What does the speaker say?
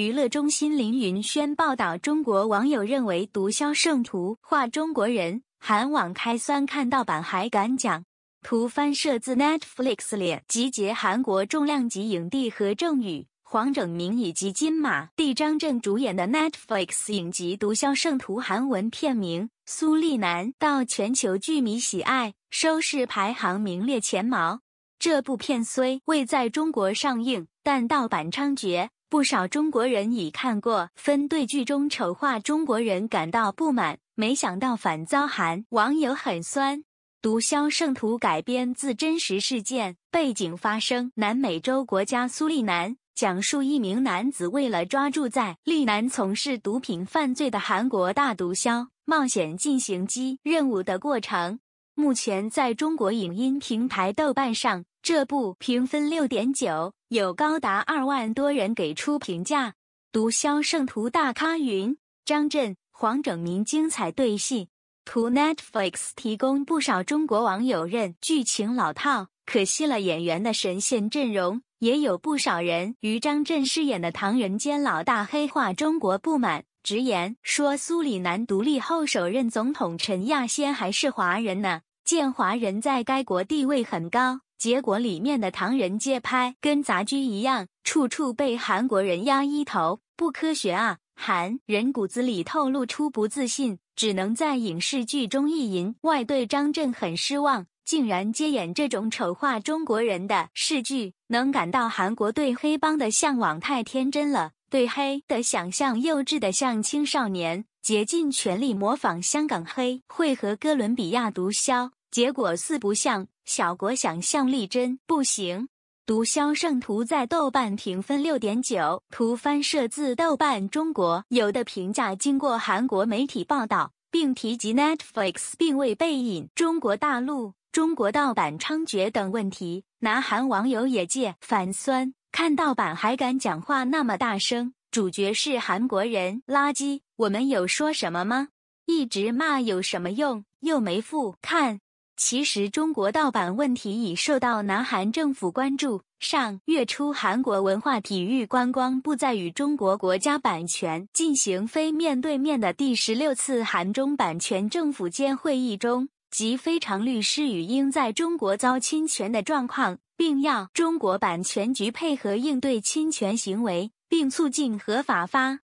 娱乐中心林云轩报道：中国网友认为《毒枭圣徒》画中国人，韩网开酸，看盗版还敢讲？图翻摄自 Netflix。脸，集结韩国重量级影帝何正宇、黄正明以及金马、帝张震主演的 Netflix 影集《毒枭圣徒》，韩文片名《苏利南》，到全球剧迷喜爱，收视排行名列前茅。这部片虽未在中国上映，但盗版猖獗。不少中国人已看过，分对剧中丑化中国人感到不满，没想到反遭寒，网友很酸。毒枭圣徒改编自真实事件，背景发生南美洲国家苏利南，讲述一名男子为了抓住在利南从事毒品犯罪的韩国大毒枭，冒险进行机任务的过程。目前在中国影音平台豆瓣上，这部评分六点九。有高达二万多人给出评价，毒枭圣徒大咖云张震、黄整民精彩对戏。图 Netflix 提供。不少中国网友认剧情老套，可惜了演员的神仙阵容。也有不少人于张震饰演的唐人街老大黑化中国不满，直言说苏里南独立后首任总统陈亚仙还是华人呢，见华人在该国地位很高。结果里面的唐人街拍跟杂剧一样，处处被韩国人压一头，不科学啊！韩人骨子里透露出不自信，只能在影视剧中意淫。外对张震很失望，竟然接演这种丑化中国人的视剧，能感到韩国对黑帮的向往太天真了，对黑的想象幼稚的像青少年，竭尽全力模仿香港黑，会和哥伦比亚毒枭。结果四不像，小国想象力真不行。毒枭圣徒在豆瓣评分六点九，图翻设自豆瓣中国。有的评价经过韩国媒体报道，并提及 Netflix 并未被引中国大陆、中国盗版猖獗等问题。南韩网友也借反酸，看盗版还敢讲话那么大声？主角是韩国人，垃圾，我们有说什么吗？一直骂有什么用？又没富看。其实，中国盗版问题已受到南韩政府关注。上月初，韩国文化体育观光部在与中国国家版权进行非面对面的第十六次韩中版权政府间会议中，即非常律师与英在中国遭侵权的状况，并要中国版权局配合应对侵权行为，并促进合法发。